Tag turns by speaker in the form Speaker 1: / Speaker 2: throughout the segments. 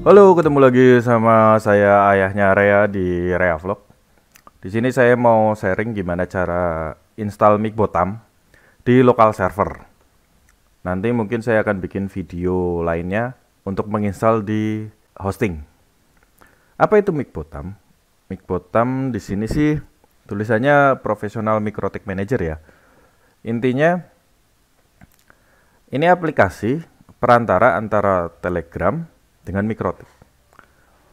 Speaker 1: Halo, ketemu lagi sama saya ayahnya Rea di Rea Vlog. Di sini saya mau sharing gimana cara install mic botam di lokal server. Nanti mungkin saya akan bikin video lainnya untuk menginstal di hosting. Apa itu mic botam? Mic botam di sini sih tulisannya Professional Mikrotik Manager ya. Intinya ini aplikasi perantara antara Telegram dengan mikrotik.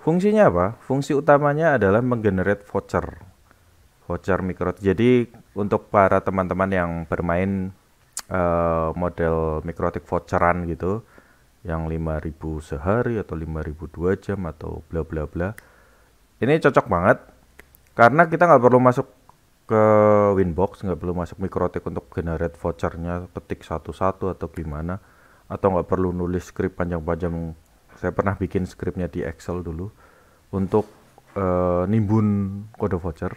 Speaker 1: Fungsinya apa? Fungsi utamanya adalah menggenerate voucher. Voucher mikrotik. Jadi untuk para teman-teman yang bermain uh, model mikrotik voucheran gitu, yang 5000 sehari atau 5000 dua jam atau bla bla bla. Ini cocok banget karena kita nggak perlu masuk ke Winbox, nggak perlu masuk mikrotik untuk generate vouchernya, ketik satu-satu atau gimana, atau nggak perlu nulis script panjang-panjang saya pernah bikin skripnya di Excel dulu untuk uh, nimbun kode voucher.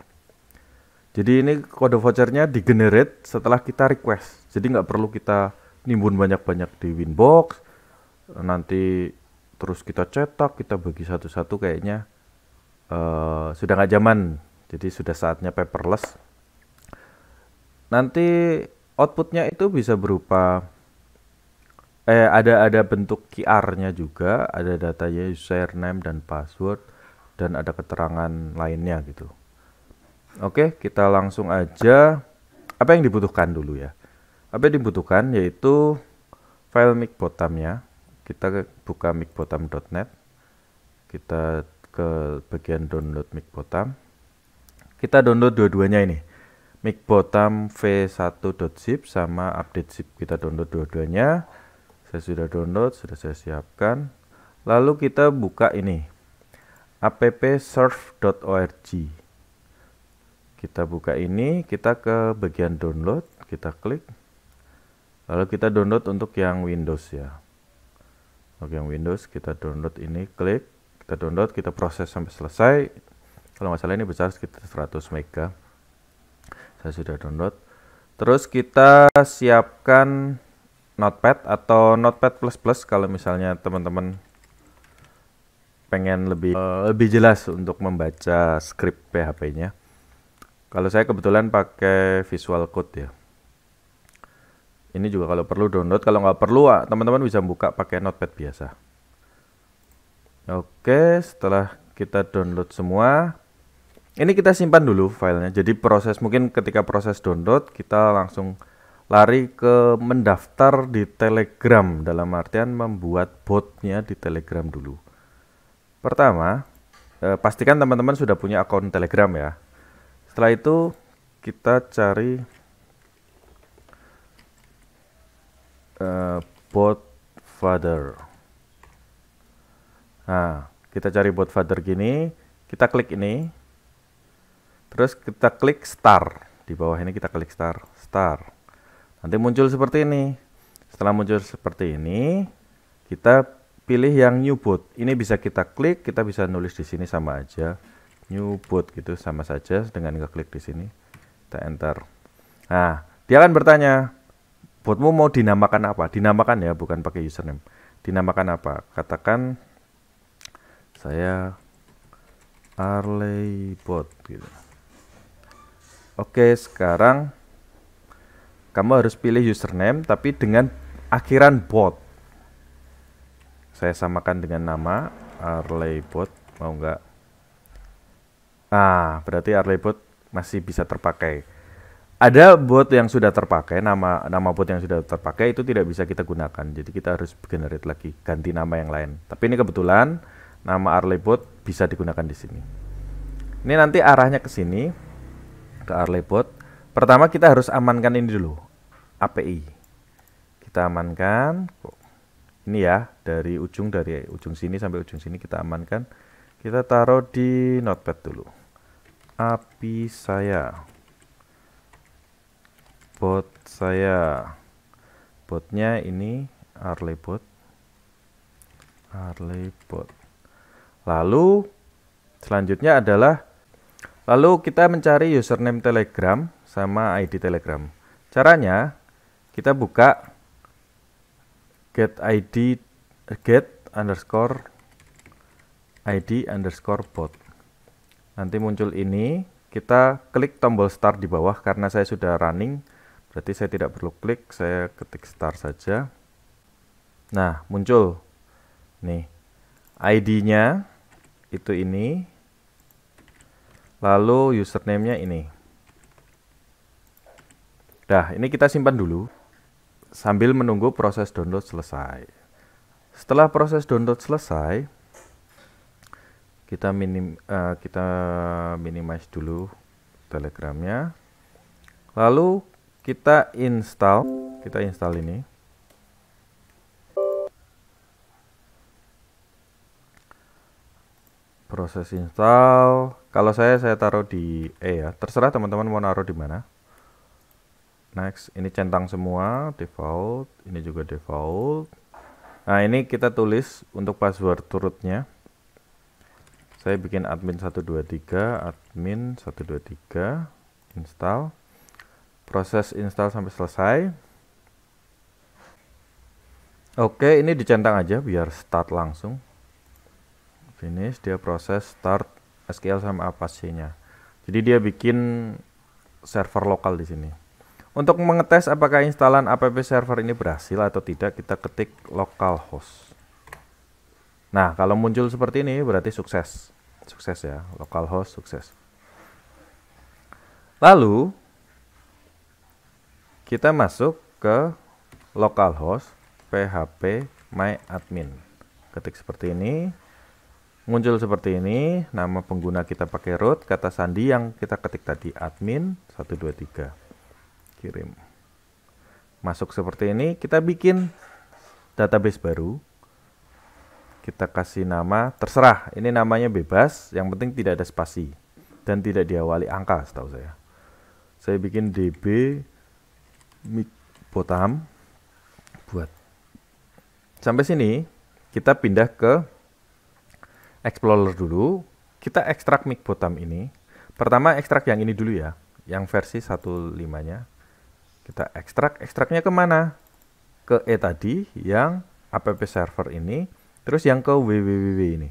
Speaker 1: Jadi ini kode vouchernya di generate setelah kita request. Jadi nggak perlu kita nimbun banyak-banyak di Winbox. Nanti terus kita cetak, kita bagi satu-satu kayaknya uh, sudah nggak zaman. Jadi sudah saatnya paperless. Nanti outputnya itu bisa berupa eh ada ada bentuk QR-nya juga, ada datanya username dan password dan ada keterangan lainnya gitu. Oke, kita langsung aja apa yang dibutuhkan dulu ya. Apa yang dibutuhkan yaitu file micbottom-nya. Kita buka micbottom.net. Kita ke bagian download micbottom. Kita download dua-duanya ini. micbottom v1.zip sama update zip kita download dua-duanya saya sudah download sudah saya siapkan lalu kita buka ini appsurf.org kita buka ini kita ke bagian download kita klik lalu kita download untuk yang Windows ya oke yang Windows kita download ini klik kita download kita proses sampai selesai kalau nggak salah ini besar sekitar 100 mega saya sudah download terus kita siapkan Notepad atau Notepad plus plus kalau misalnya teman-teman pengen lebih uh, lebih jelas untuk membaca script PHP-nya. Kalau saya kebetulan pakai Visual Code ya. Ini juga kalau perlu download, kalau nggak perlu ah, teman-teman bisa buka pakai Notepad biasa. Oke, setelah kita download semua, ini kita simpan dulu filenya. Jadi proses mungkin ketika proses download kita langsung lari ke mendaftar di Telegram dalam artian membuat botnya di Telegram dulu. Pertama, eh, pastikan teman-teman sudah punya akun Telegram ya. Setelah itu kita cari eh, bot father. Nah, kita cari bot father gini, kita klik ini. Terus kita klik start Di bawah ini kita klik start start Nanti muncul seperti ini. Setelah muncul seperti ini, kita pilih yang new boot. Ini bisa kita klik, kita bisa nulis di sini sama aja. New boot gitu sama saja dengan klik di sini. Kita enter. Nah, dia akan bertanya, "Bootmu mau dinamakan apa?" Dinamakan ya, bukan pakai username. Dinamakan apa? Katakan saya Arley bot gitu. Oke, sekarang kamu harus pilih username tapi dengan akhiran bot. Saya samakan dengan nama Arley mau nggak? Nah, berarti Arley masih bisa terpakai. Ada bot yang sudah terpakai, nama nama bot yang sudah terpakai itu tidak bisa kita gunakan. Jadi kita harus generate lagi, ganti nama yang lain. Tapi ini kebetulan nama Arley bisa digunakan di sini. Ini nanti arahnya ke sini ke Arley Pertama kita harus amankan ini dulu, API. Kita amankan, ini ya, dari ujung dari ujung sini sampai ujung sini kita amankan. Kita taruh di notepad dulu. API saya, bot saya, botnya ini Arley bot, Lalu selanjutnya adalah lalu kita mencari username Telegram sama ID Telegram. Caranya kita buka get ID get underscore ID underscore bot. Nanti muncul ini, kita klik tombol start di bawah karena saya sudah running, berarti saya tidak perlu klik, saya ketik start saja. Nah, muncul nih ID-nya itu ini, lalu username-nya ini. Nah, ini kita simpan dulu sambil menunggu proses download selesai. Setelah proses download selesai, kita minim uh, kita minimize dulu Telegramnya. Lalu kita install, kita install ini. Proses install, kalau saya saya taruh di E ya, terserah teman-teman mau naruh di mana next ini centang semua default ini juga default nah ini kita tulis untuk password turutnya saya bikin admin 123 admin 123 install proses install sampai selesai oke ini dicentang aja biar start langsung finish dia proses start SQL sama Apache nya jadi dia bikin server lokal di sini untuk mengetes apakah instalan app server ini berhasil atau tidak, kita ketik localhost. Nah, kalau muncul seperti ini berarti sukses. Sukses ya, localhost sukses. Lalu kita masuk ke localhost php myadmin. Ketik seperti ini, muncul seperti ini, nama pengguna kita pakai root, kata sandi yang kita ketik tadi admin 123 kirim masuk seperti ini kita bikin database baru kita kasih nama terserah ini namanya bebas yang penting tidak ada spasi dan tidak diawali angka setahu saya saya bikin db botam buat sampai sini kita pindah ke explorer dulu kita ekstrak mic botam ini pertama ekstrak yang ini dulu ya yang versi 15 nya kita ekstrak, ekstraknya kemana? Ke E tadi yang app server ini, terus yang ke www ini.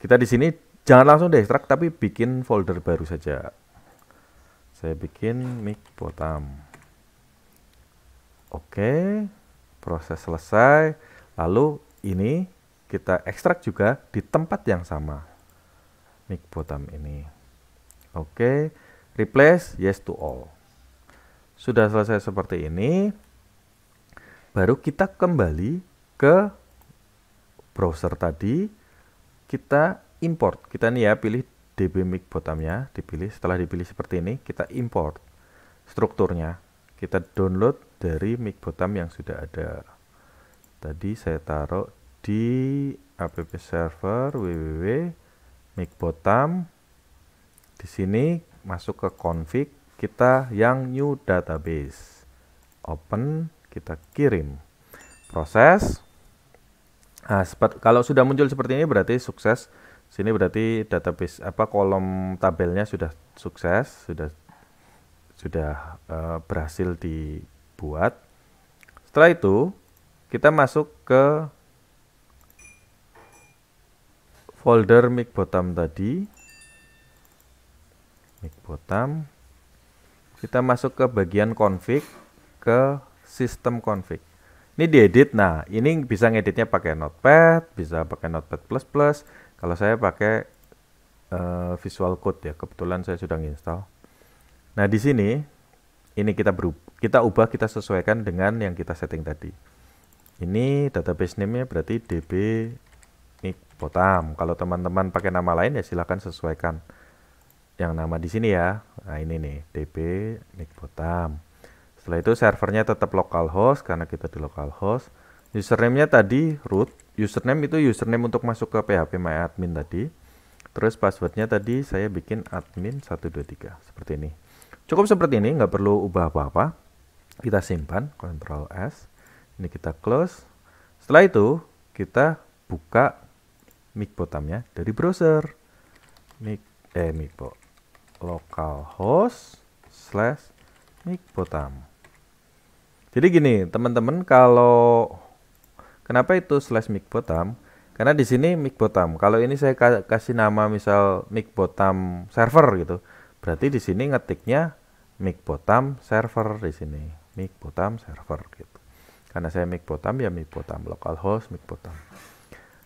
Speaker 1: Kita di sini jangan langsung ekstrak tapi bikin folder baru saja. Saya bikin mic bottom Oke, proses selesai. Lalu ini kita ekstrak juga di tempat yang sama. Mic bottom ini. Oke, replace yes to all. Sudah selesai seperti ini, baru kita kembali ke browser tadi, kita import. Kita nih ya pilih db mic bottomnya, dipilih. Setelah dipilih seperti ini, kita import strukturnya. Kita download dari mic bottom yang sudah ada. Tadi saya taruh di app server www Di sini masuk ke config kita yang new database. Open, kita kirim. Proses. Nah, seperti, kalau sudah muncul seperti ini berarti sukses. Sini berarti database apa kolom tabelnya sudah sukses, sudah sudah uh, berhasil dibuat. Setelah itu kita masuk ke folder mic bottom tadi. Mic bottom kita masuk ke bagian config ke sistem config. Ini diedit. Nah, ini bisa ngeditnya pakai Notepad, bisa pakai Notepad++. plus plus Kalau saya pakai uh, Visual Code ya, kebetulan saya sudah install. Nah, di sini ini kita berubah, kita ubah, kita sesuaikan dengan yang kita setting tadi. Ini database name-nya berarti db nick potam Kalau teman-teman pakai nama lain ya silahkan sesuaikan yang nama di sini ya. Nah, ini nih, dp nickbotam. Setelah itu servernya tetap localhost karena kita di localhost. Username-nya tadi root. Username itu username untuk masuk ke PHP My tadi. Terus passwordnya tadi saya bikin admin 123 seperti ini. Cukup seperti ini, nggak perlu ubah apa-apa. Kita simpan, Ctrl S. Ini kita close. Setelah itu kita buka mic dari browser. Mic eh micbot localhost slash mikbotam. Jadi gini, teman-teman kalau kenapa itu slash mikbotam Karena di sini mikbotam. Kalau ini saya kasih nama misal mikbotam server gitu. Berarti di sini ngetiknya mikbotam server di sini. mikbotam server gitu. Karena saya mikbotam ya micbotam localhost mikbotam.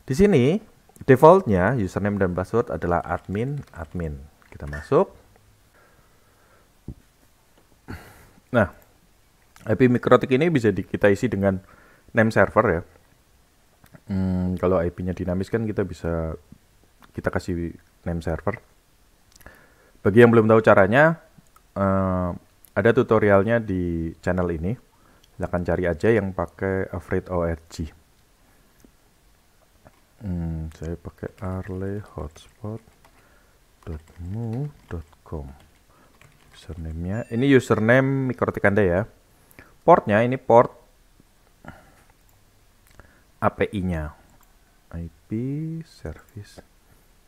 Speaker 1: Di sini defaultnya username dan password adalah admin admin. Kita masuk Nah, IP Mikrotik ini bisa di, kita isi dengan name server ya. Hmm, kalau IP-nya dinamis kan kita bisa kita kasih name server. Bagi yang belum tahu caranya, uh, ada tutorialnya di channel ini. Silahkan cari aja yang pakai Afraid ORG. Hmm, saya pakai arlehotspot.mu.com. Oke username-nya ini username mikrotik anda ya portnya ini port API-nya IP service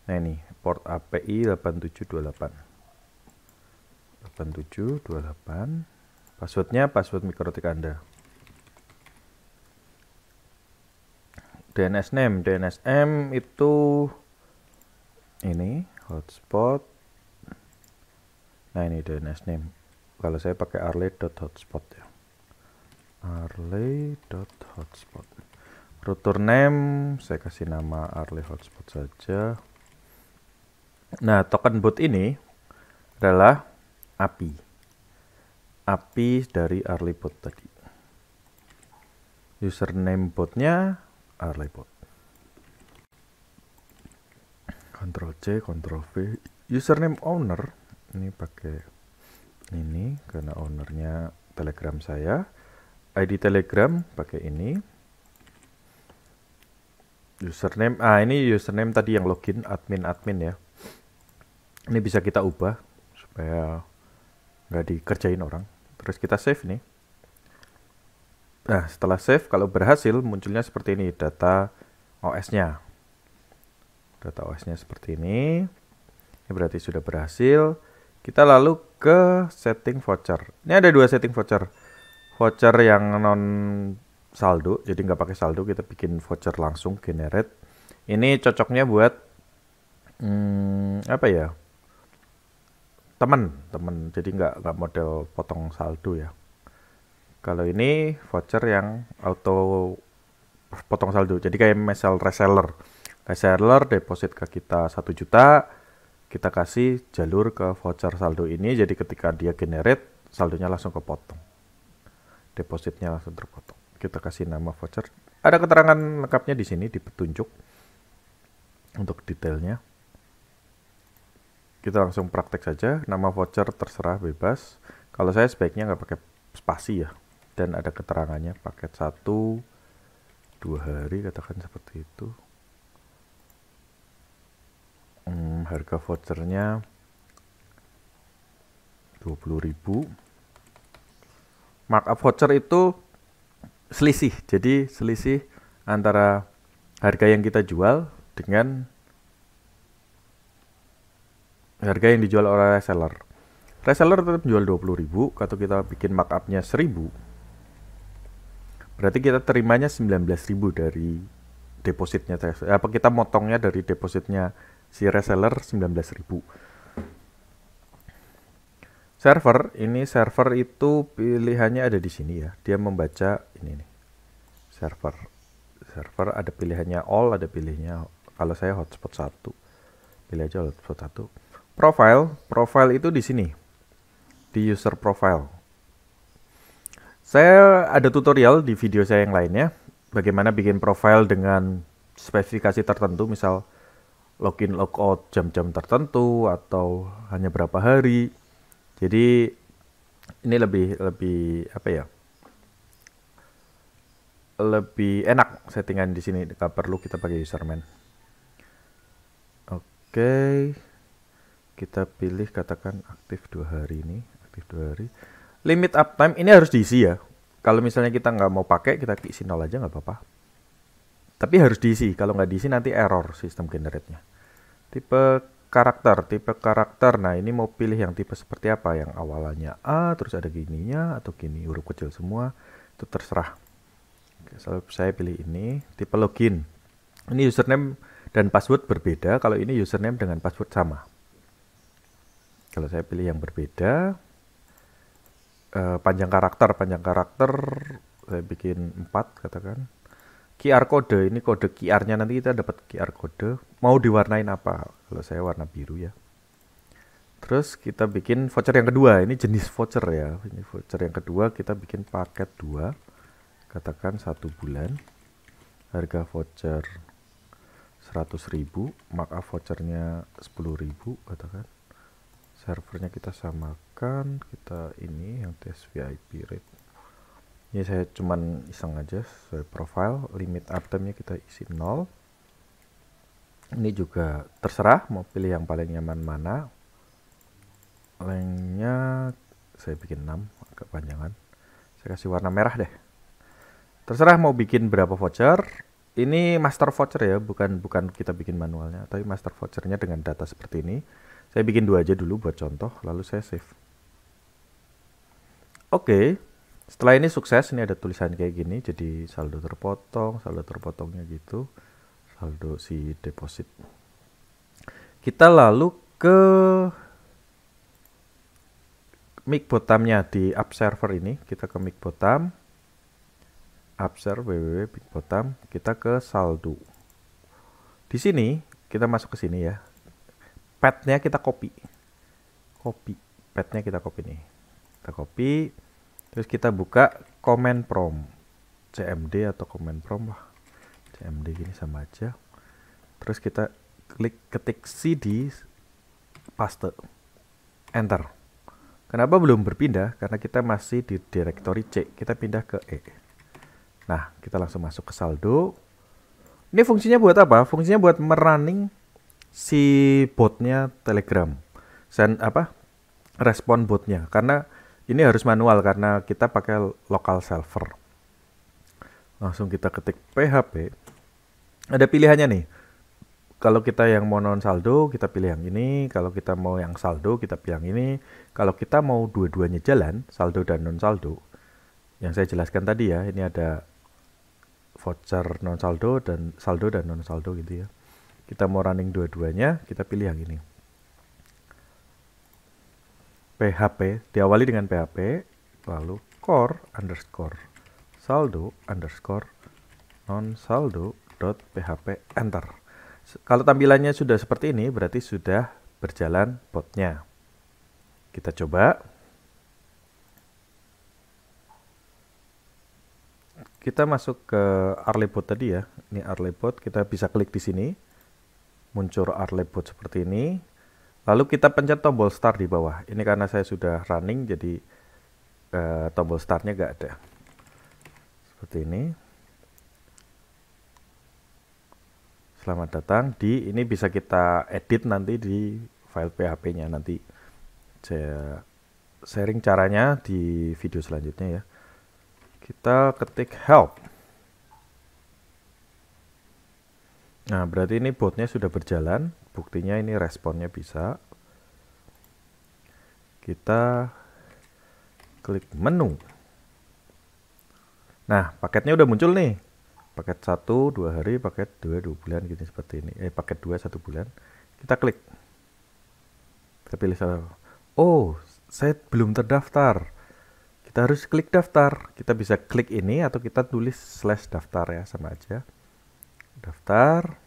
Speaker 1: nah ini port API 8728 8728 passwordnya password mikrotik anda DNS name DNS name itu ini hotspot nah ini DNS name kalau saya pakai arlay.hotspot ya arlay.hotspot router name saya kasih nama arlay hotspot saja nah token boot ini adalah API API dari arlay boot tadi username botnya arlay boot Ctrl C, Ctrl V username owner ini pakai ini karena ownernya telegram saya ID telegram pakai ini username ah ini username tadi yang login admin admin ya ini bisa kita ubah supaya nggak dikerjain orang terus kita save nih nah setelah save kalau berhasil munculnya seperti ini data OS nya data OS nya seperti ini ini berarti sudah berhasil kita lalu ke setting voucher. Ini ada dua setting voucher. Voucher yang non saldo, jadi nggak pakai saldo, kita bikin voucher langsung generate. Ini cocoknya buat hmm, apa ya? Temen, temen. Jadi nggak nggak model potong saldo ya. Kalau ini voucher yang auto potong saldo. Jadi kayak misal reseller. Reseller deposit ke kita satu juta, kita kasih jalur ke voucher saldo ini jadi ketika dia generate saldonya langsung kepotong depositnya langsung terpotong kita kasih nama voucher ada keterangan lengkapnya di sini di petunjuk untuk detailnya kita langsung praktek saja nama voucher terserah bebas kalau saya sebaiknya nggak pakai spasi ya dan ada keterangannya paket satu dua hari katakan seperti itu hmm, harga vouchernya 20.000 markup voucher itu selisih jadi selisih antara harga yang kita jual dengan harga yang dijual oleh reseller reseller tetap jual 20.000 kalau kita bikin markupnya 1.000 berarti kita terimanya 19.000 dari depositnya eh, apa kita motongnya dari depositnya si reseller 19.000 server ini server itu pilihannya ada di sini ya dia membaca ini nih server server ada pilihannya all ada pilihnya kalau saya hotspot 1 pilih aja hotspot 1 profile profile itu di sini di user profile saya ada tutorial di video saya yang lainnya bagaimana bikin profile dengan spesifikasi tertentu misal login logout jam-jam tertentu atau hanya berapa hari. Jadi ini lebih lebih apa ya? Lebih enak settingan di sini, Tidak perlu kita pakai userman. Oke, kita pilih katakan aktif dua hari ini, aktif dua hari. Limit uptime ini harus diisi ya. Kalau misalnya kita nggak mau pakai, kita isi nol aja nggak apa-apa. Tapi harus diisi, kalau nggak diisi nanti error sistem generate-nya. Tipe karakter, tipe karakter. Nah, ini mau pilih yang tipe seperti apa? Yang awalnya A, terus ada gininya, atau gini, huruf kecil semua. Itu terserah. Oke, saya pilih ini, tipe login. Ini username dan password berbeda, kalau ini username dengan password sama. Kalau saya pilih yang berbeda, eh, panjang karakter, panjang karakter, saya bikin 4 katakan. QR kode ini kode QR-nya nanti kita dapat QR kode mau diwarnain apa kalau saya warna biru ya terus kita bikin voucher yang kedua ini jenis voucher ya ini voucher yang kedua kita bikin paket dua katakan satu bulan harga voucher 100.000 maka vouchernya 10.000 katakan servernya kita samakan kita ini yang tes VIP rate ini saya cuman iseng aja sesuai profile limit itemnya kita isi 0 ini juga terserah mau pilih yang paling nyaman mana lengnya saya bikin 6 agak panjangan saya kasih warna merah deh terserah mau bikin berapa voucher ini master voucher ya bukan bukan kita bikin manualnya tapi master vouchernya dengan data seperti ini saya bikin dua aja dulu buat contoh lalu saya save Oke, okay, setelah ini sukses ini ada tulisan kayak gini jadi saldo terpotong saldo terpotongnya gitu saldo si deposit kita lalu ke mic bottomnya di app server ini kita ke mic bottom app server mic bottom kita ke saldo di sini kita masuk ke sini ya padnya kita copy copy padnya kita copy nih kita copy Terus kita buka command prompt. CMD atau command prompt lah. CMD gini sama aja. Terus kita klik ketik CD paste. Enter. Kenapa belum berpindah? Karena kita masih di directory C. Kita pindah ke E. Nah, kita langsung masuk ke saldo. Ini fungsinya buat apa? Fungsinya buat merunning si botnya Telegram. Send apa? Respon botnya. Karena ini harus manual karena kita pakai local server. Langsung kita ketik PHP. Ada pilihannya nih. Kalau kita yang mau non saldo, kita pilih yang ini. Kalau kita mau yang saldo, kita pilih yang ini. Kalau kita mau dua-duanya jalan, saldo dan non saldo. Yang saya jelaskan tadi ya, ini ada voucher non saldo dan saldo dan non saldo gitu ya. Kita mau running dua-duanya, kita pilih yang ini. PHP diawali dengan PHP lalu core underscore saldo underscore non saldo php enter kalau tampilannya sudah seperti ini berarti sudah berjalan botnya kita coba kita masuk ke Arlebot tadi ya. Ini Arlebot, kita bisa klik di sini. Muncul Arlebot seperti ini. Lalu kita pencet tombol start di bawah. Ini karena saya sudah running jadi eh, tombol startnya nggak ada. Seperti ini. Selamat datang di ini bisa kita edit nanti di file PHP-nya nanti saya sharing caranya di video selanjutnya ya. Kita ketik help. Nah, berarti ini botnya sudah berjalan buktinya ini responnya bisa kita klik menu nah paketnya udah muncul nih paket 1 2 hari paket 2 2 bulan gini seperti ini eh paket 2 1 bulan kita klik kita pilih salah oh saya belum terdaftar kita harus klik daftar kita bisa klik ini atau kita tulis slash daftar ya sama aja daftar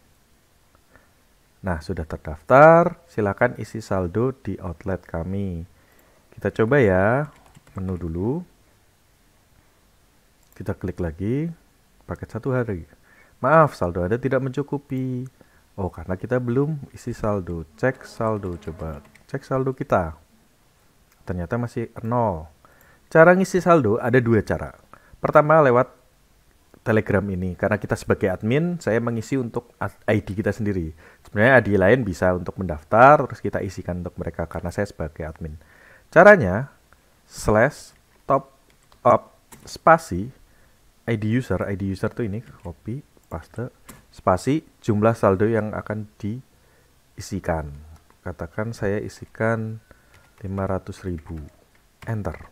Speaker 1: Nah, sudah terdaftar, silakan isi saldo di outlet kami. Kita coba ya, menu dulu. Kita klik lagi, paket satu hari. Maaf, saldo Anda tidak mencukupi. Oh, karena kita belum isi saldo. Cek saldo, coba cek saldo kita. Ternyata masih nol. Cara ngisi saldo ada dua cara. Pertama lewat Telegram ini karena kita sebagai admin saya mengisi untuk ID kita sendiri. Sebenarnya ID lain bisa untuk mendaftar terus kita isikan untuk mereka karena saya sebagai admin. Caranya slash top up spasi ID user, ID user tuh ini copy paste spasi jumlah saldo yang akan diisikan. Katakan saya isikan 500.000. Enter.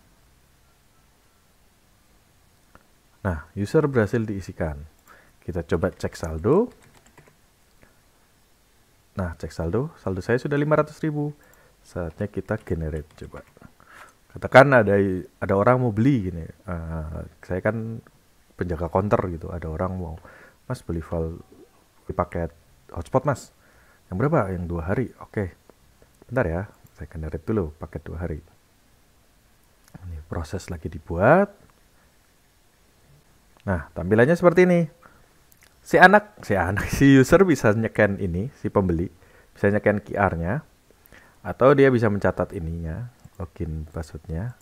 Speaker 1: Nah, user berhasil diisikan. Kita coba cek saldo. Nah, cek saldo. Saldo saya sudah 500.000. Saatnya kita generate coba. Katakan ada ada orang mau beli gini. Uh, saya kan penjaga counter gitu. Ada orang mau, Mas beli file beli paket hotspot Mas. Yang berapa? Yang dua hari. Oke. Okay. Bentar ya. Saya generate dulu paket dua hari. Ini proses lagi dibuat Nah, tampilannya seperti ini. Si anak, si anak, si user bisa nyeken ini, si pembeli bisa nyeken QR-nya atau dia bisa mencatat ininya, login passwordnya.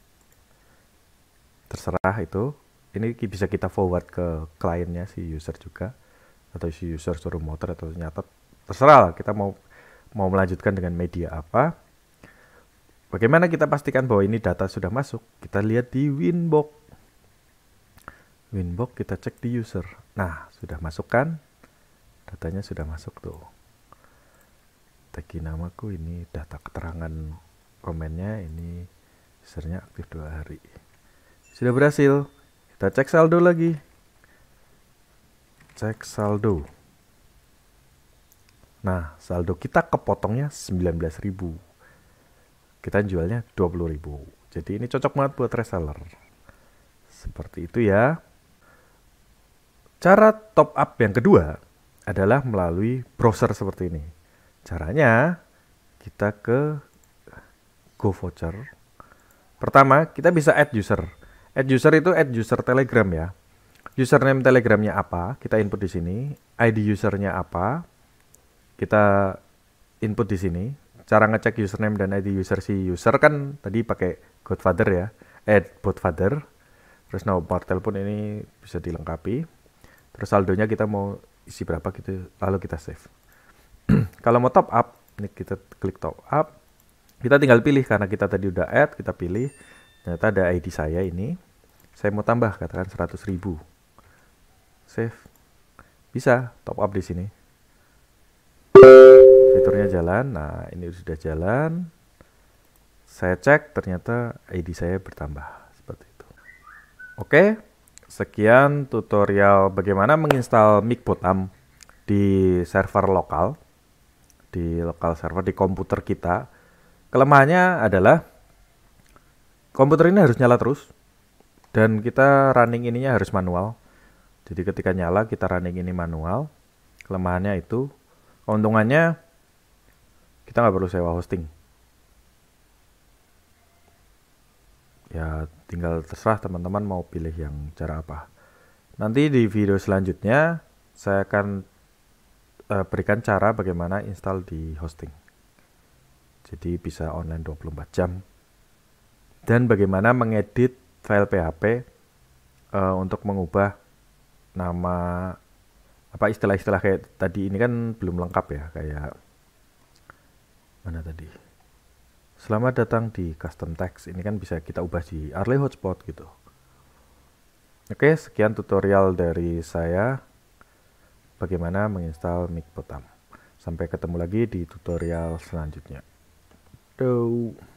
Speaker 1: Terserah itu. Ini bisa kita forward ke kliennya si user juga atau si user suruh motor atau nyatat. Terserah lah kita mau mau melanjutkan dengan media apa. Bagaimana kita pastikan bahwa ini data sudah masuk? Kita lihat di Winbox. Winbox kita cek di user. Nah, sudah masukkan Datanya sudah masuk tuh. Tagi namaku ini data keterangan komennya ini usernya aktif dua hari. Sudah berhasil. Kita cek saldo lagi. Cek saldo. Nah, saldo kita kepotongnya 19.000. Kita jualnya 20.000. Jadi ini cocok banget buat reseller. Seperti itu ya. Cara top up yang kedua adalah melalui browser seperti ini. Caranya kita ke Go Voucher. Pertama, kita bisa add user. Add user itu add user Telegram ya. Username Telegramnya apa? Kita input di sini. ID usernya apa? Kita input di sini. Cara ngecek username dan ID user si user kan tadi pakai Godfather ya. Add Godfather. Terus nomor telepon ini bisa dilengkapi terus saldonya kita mau isi berapa gitu lalu kita save kalau mau top up ini kita klik top up kita tinggal pilih karena kita tadi udah add kita pilih ternyata ada ID saya ini saya mau tambah katakan 100.000 ribu save bisa top up di sini fiturnya jalan nah ini sudah jalan saya cek ternyata ID saya bertambah seperti itu oke okay. Sekian tutorial bagaimana menginstal mic bottom di server lokal di lokal server di komputer kita. Kelemahannya adalah komputer ini harus nyala terus dan kita running ininya harus manual. Jadi ketika nyala kita running ini manual. Kelemahannya itu. Keuntungannya kita nggak perlu sewa hosting. ya tinggal terserah teman-teman mau pilih yang cara apa nanti di video selanjutnya saya akan uh, berikan cara bagaimana install di hosting jadi bisa online 24 jam dan bagaimana mengedit file PHP uh, eh, untuk mengubah nama apa istilah-istilah kayak tadi ini kan belum lengkap ya kayak mana tadi Selamat datang di custom text. Ini kan bisa kita ubah di Early Hotspot gitu. Oke, sekian tutorial dari saya bagaimana menginstal Mic Potam. Sampai ketemu lagi di tutorial selanjutnya. Tuh.